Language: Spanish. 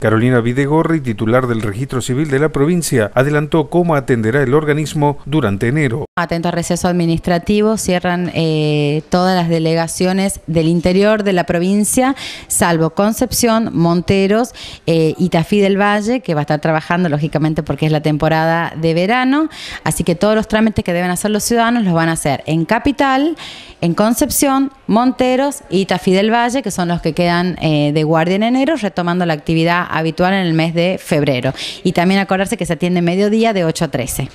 Carolina Videgorri, titular del Registro Civil de la provincia, adelantó cómo atenderá el organismo durante enero. Atento al receso administrativo, cierran eh, todas las delegaciones del interior de la provincia, salvo Concepción, Monteros, eh, y Tafí del Valle, que va a estar trabajando lógicamente porque es la temporada de verano. Así que todos los trámites que deben hacer los ciudadanos los van a hacer en Capital en Concepción, Monteros y Tafí del Valle, que son los que quedan eh, de guardia en enero, retomando la actividad habitual en el mes de febrero. Y también acordarse que se atiende mediodía de 8 a 13.